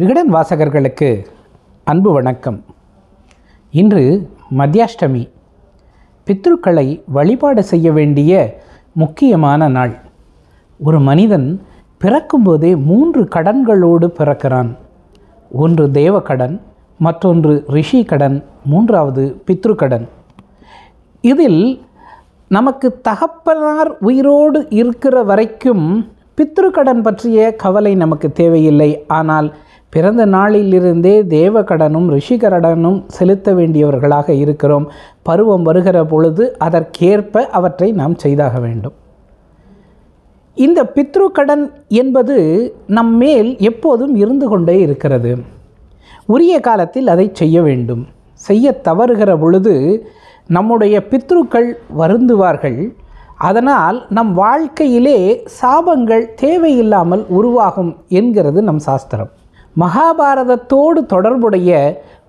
விகடன் வாசகர்களுக்கு அன்பு வணக்கம் இன்று மத்தியாஷ்டமி பித்ருக்களை வழிபாடு செய்ய வேண்டிய முக்கியமான நாள் ஒரு மனிதன் பிறக்கும்போதே மூன்று கடன்களோடு பிறக்கிறான் ஒன்று தேவ கடன் மற்றொன்று ரிஷி கடன் மூன்றாவது பித்ரு கடன் இதில் நமக்கு தகப்பனார் உயிரோடு இருக்கிற வரைக்கும் பித்ரு கடன் பற்றிய கவலை நமக்கு தேவையில்லை ஆனால் பிறந்த நாளிலிருந்தே கடனும் ரிஷிகரடனும் செலுத்த வேண்டியவர்களாக இருக்கிறோம் பருவம் வருகிற பொழுது அதற்கேற்ப அவற்றை நாம் செய்தாக வேண்டும் இந்த பித்ரு கடன் என்பது நம் மேல் எப்போதும் இருந்து கொண்டே இருக்கிறது உரிய காலத்தில் அதை செய்ய வேண்டும் செய்ய தவறுகிற பொழுது நம்முடைய பித்ருக்கள் வருந்துவார்கள் அதனால் நம் வாழ்க்கையிலே சாபங்கள் தேவையில்லாமல் உருவாகும் என்கிறது நம் சாஸ்திரம் மகாபாரதத்தோடு தொடர்புடைய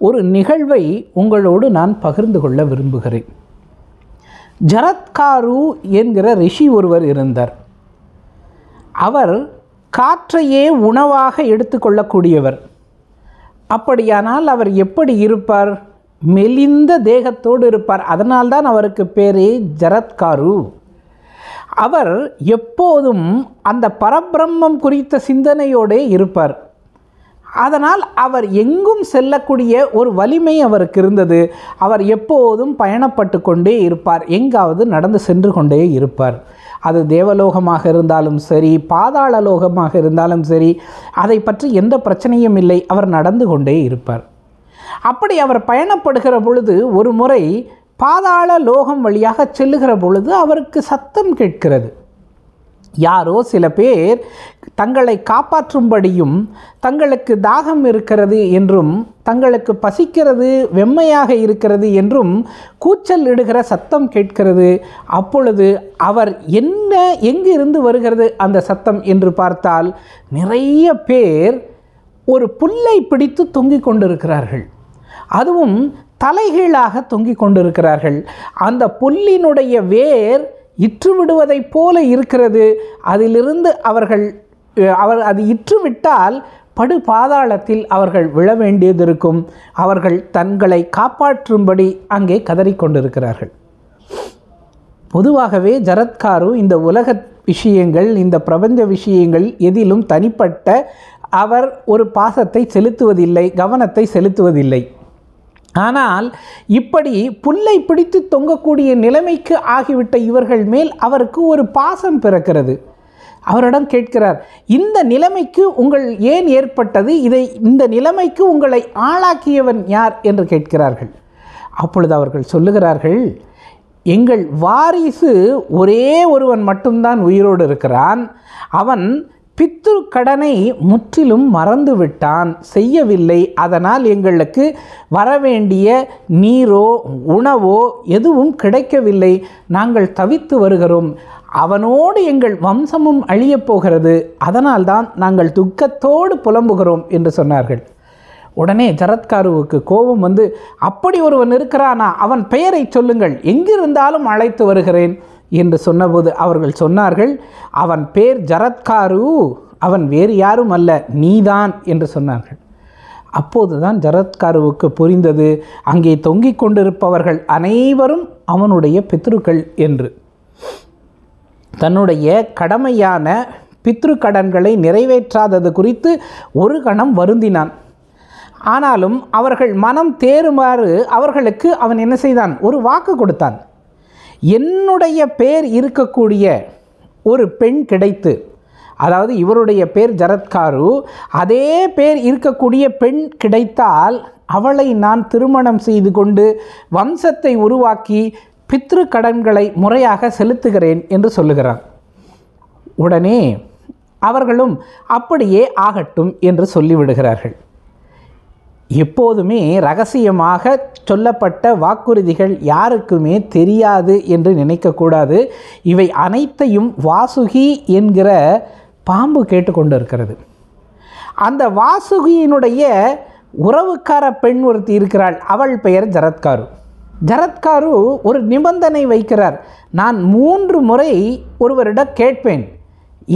ஒரு நிகழ்வை உங்களோடு நான் பகிர்ந்து கொள்ள விரும்புகிறேன் ஜரத்காரு என்கிற ரிஷி ஒருவர் இருந்தார் அவர் காற்றையே உணவாக எடுத்துக்கொள்ளக்கூடியவர் அப்படியானால் அவர் எப்படி இருப்பார் மெலிந்த தேகத்தோடு இருப்பார் அதனால்தான் அவருக்கு பேரே ஜரத்காரு அவர் எப்போதும் அந்த பரபிரம்மம் குறித்த சிந்தனையோடே இருப்பார் அதனால் அவர் எங்கும் செல்லக்கூடிய ஒரு வலிமை அவருக்கு இருந்தது அவர் எப்போதும் பயணப்பட்டு கொண்டே இருப்பார் எங்காவது நடந்து சென்று கொண்டே இருப்பார் அது தேவலோகமாக இருந்தாலும் சரி பாதாள லோகமாக இருந்தாலும் சரி அதை பற்றி எந்த பிரச்சனையும் இல்லை அவர் நடந்து கொண்டே இருப்பார் அப்படி அவர் பயணப்படுகிற பொழுது ஒரு முறை பாதாள லோகம் வழியாக செல்லுகிற பொழுது அவருக்கு சத்தம் கேட்கிறது யாரோ சில பேர் தங்களை காப்பாற்றும்படியும் தங்களுக்கு தாகம் இருக்கிறது என்றும் தங்களுக்கு பசிக்கிறது வெம்மையாக இருக்கிறது என்றும் கூச்சல் இடுகிற சத்தம் கேட்கிறது அப்பொழுது அவர் என்ன எங்கிருந்து வருகிறது அந்த சத்தம் என்று பார்த்தால் நிறைய பேர் ஒரு புல்லை பிடித்து தொங்கிக் கொண்டிருக்கிறார்கள் அதுவும் தலைகீழாக தொங்கிக் கொண்டிருக்கிறார்கள் அந்த புல்லினுடைய வேர் இற்று விடுவதைப் போல இருக்கிறது அதிலிருந்து அவர்கள் அவர் அது இற்றுவிட்டால் படு பாதாளத்தில் அவர்கள் விழ வேண்டியதிருக்கும் அவர்கள் தங்களை காப்பாற்றும்படி அங்கே கதறிக்கொண்டிருக்கிறார்கள் பொதுவாகவே ஜரத்காரு இந்த உலக விஷயங்கள் இந்த பிரபஞ்ச விஷயங்கள் எதிலும் தனிப்பட்ட அவர் ஒரு பாசத்தை செலுத்துவதில்லை கவனத்தை செலுத்துவதில்லை ஆனால் இப்படி புல்லை பிடித்து தொங்கக்கூடிய நிலைமைக்கு ஆகிவிட்ட இவர்கள் மேல் அவருக்கு ஒரு பாசம் பிறக்கிறது அவரிடம் கேட்கிறார் இந்த நிலைமைக்கு உங்கள் ஏன் ஏற்பட்டது இதை இந்த நிலைமைக்கு உங்களை ஆளாக்கியவன் யார் என்று கேட்கிறார்கள் அப்பொழுது அவர்கள் சொல்லுகிறார்கள் எங்கள் வாரிசு ஒரே ஒருவன் மட்டும்தான் உயிரோடு இருக்கிறான் அவன் பித்துரு கடனை முற்றிலும் மறந்துவிட்டான் செய்யவில்லை அதனால் எங்களுக்கு வரவேண்டிய நீரோ உணவோ எதுவும் கிடைக்கவில்லை நாங்கள் தவித்து வருகிறோம் அவனோடு எங்கள் வம்சமும் அழியப் போகிறது அதனால்தான் நாங்கள் துக்கத்தோடு புலம்புகிறோம் என்று சொன்னார்கள் உடனே ஜரத்காருவுக்கு கோபம் வந்து அப்படி ஒருவன் இருக்கிறானா அவன் பெயரை சொல்லுங்கள் எங்கிருந்தாலும் அழைத்து வருகிறேன் என்று சொன்னபோது அவர்கள் சொன்னார்கள் அவன் பேர் ஜரத்காரு அவன் வேறு யாரும் அல்ல நீதான் என்று சொன்னார்கள் அப்போது தான் ஜரத்காருவுக்கு புரிந்தது அங்கே தொங்கிக் கொண்டிருப்பவர்கள் அனைவரும் அவனுடைய பித்ருக்கள் என்று தன்னுடைய கடமையான பித்ரு கடன்களை நிறைவேற்றாதது குறித்து ஒரு கணம் வருந்தினான் ஆனாலும் அவர்கள் மனம் தேறுமாறு அவர்களுக்கு அவன் என்ன செய்தான் ஒரு வாக்கு கொடுத்தான் என்னுடைய பேர் இருக்கக்கூடிய ஒரு பெண் கிடைத்து அதாவது இவருடைய பேர் ஜரத்காரு அதே பேர் இருக்கக்கூடிய பெண் கிடைத்தால் அவளை நான் திருமணம் செய்து கொண்டு வம்சத்தை உருவாக்கி பித்ரு கடன்களை முறையாக செலுத்துகிறேன் என்று சொல்லுகிறான் உடனே அவர்களும் அப்படியே ஆகட்டும் என்று சொல்லிவிடுகிறார்கள் எப்போதுமே ரகசியமாக சொல்லப்பட்ட வாக்குறுதிகள் யாருக்குமே தெரியாது என்று நினைக்கக்கூடாது இவை அனைத்தையும் வாசுகி என்கிற பாம்பு கேட்டுக்கொண்டு இருக்கிறது அந்த வாசுகியினுடைய உறவுக்கார பெண் ஒருத்தி இருக்கிறாள் அவள் பெயர் ஜரத்காரு ஜரத்காரு ஒரு நிபந்தனை வைக்கிறார் நான் மூன்று முறை ஒருவரிடம் கேட்பேன்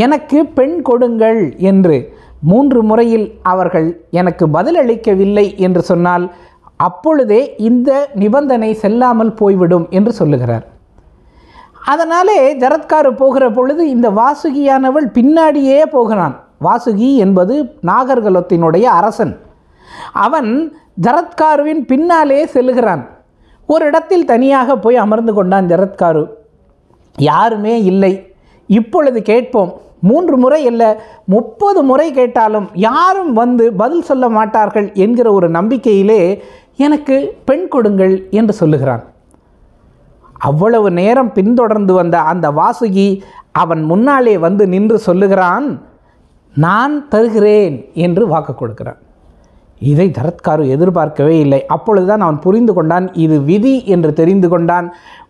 எனக்கு பெண் கொடுங்கள் என்று மூன்று முறையில் அவர்கள் எனக்கு பதிலளிக்கவில்லை என்று சொன்னால் அப்பொழுதே இந்த நிபந்தனை செல்லாமல் போய்விடும் என்று சொல்லுகிறார் அதனாலே ஜரத்காரு போகிற பொழுது இந்த வாசுகியானவள் பின்னாடியே போகிறான் வாசுகி என்பது நாகர்கலத்தினுடைய அரசன் அவன் ஜரத்காருவின் பின்னாலே செல்லுகிறான் ஒரு இடத்தில் தனியாக போய் அமர்ந்து கொண்டான் ஜரத்காரு யாருமே இல்லை இப்பொழுது கேட்போம் மூன்று முறை இல்லை முப்பது முறை கேட்டாலும் யாரும் வந்து பதில் சொல்ல மாட்டார்கள் என்கிற ஒரு நம்பிக்கையிலே எனக்கு பெண் கொடுங்கள் என்று சொல்லுகிறான் அவ்வளவு நேரம் பின்தொடர்ந்து வந்த அந்த வாசுகி அவன் முன்னாலே வந்து நின்று சொல்லுகிறான் நான் தருகிறேன் என்று வாக்கு கொடுக்கிறான் இதை தரத்காரு எதிர்பார்க்கவே இல்லை அப்பொழுதுதான் அவன் புரிந்து கொண்டான் இது விதி என்று தெரிந்து கொண்டான்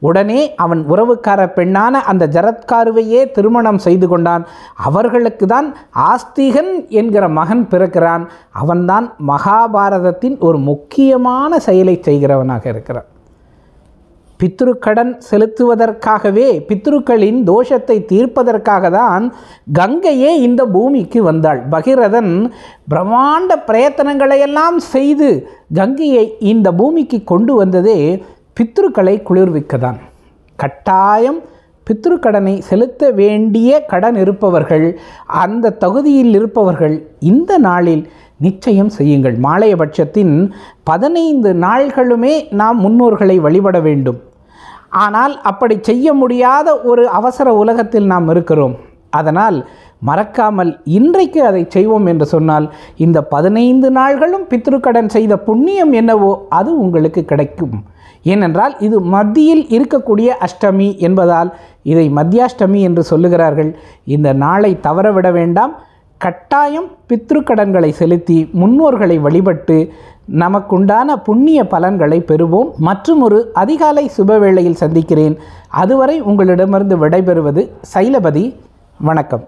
உடனே அவன் உறவுக்கார பெண்ணான அந்த ஜரத்காருவையே திருமணம் செய்து கொண்டான் அவர்களுக்கு தான் ஆஸ்திகன் என்கிற மகன் பிறக்கிறான் அவன்தான் மகாபாரதத்தின் ஒரு முக்கியமான செயலை செய்கிறவனாக இருக்கிறான் பித்ருக்கடன் செலுத்துவதற்காகவே பித்ருக்களின் தோஷத்தை தீர்ப்பதற்காக தான் கங்கையே இந்த பூமிக்கு வந்தாள் பகிரதன் பிரம்மாண்ட பிரயத்தனங்களையெல்லாம் செய்து கங்கையை இந்த பூமிக்கு கொண்டு வந்ததே பித்ருக்களை குளிர்விக்க தான் கட்டாயம் பித்ருக்கடனை செலுத்த வேண்டிய கடன் இருப்பவர்கள் அந்த தகுதியில் இருப்பவர்கள் இந்த நாளில் நிச்சயம் செய்யுங்கள் மாலைய பட்சத்தின் பதினைந்து நாள்களுமே நாம் முன்னோர்களை வழிபட வேண்டும் ஆனால் அப்படி செய்ய முடியாத ஒரு அவசர உலகத்தில் நாம் இருக்கிறோம் அதனால் மறக்காமல் இன்றைக்கு அதை செய்வோம் என்று சொன்னால் இந்த பதினைந்து நாள்களும் பித்ருக்கடன் செய்த புண்ணியம் என்னவோ அது உங்களுக்கு கிடைக்கும் ஏனென்றால் இது மத்தியில் இருக்கக்கூடிய அஷ்டமி என்பதால் இதை மத்தியாஷ்டமி என்று சொல்லுகிறார்கள் இந்த நாளை தவறவிட வேண்டாம் கட்டாயம் பித்ருக்கடன்களை செலுத்தி முன்னோர்களை வழிபட்டு நமக்குண்டான புண்ணிய பலன்களை பெறுவோம் மற்றும் ஒரு அதிகாலை சுபவேளையில் சந்திக்கிறேன் அதுவரை உங்களிடமிருந்து விடைபெறுவது சைலபதி வணக்கம்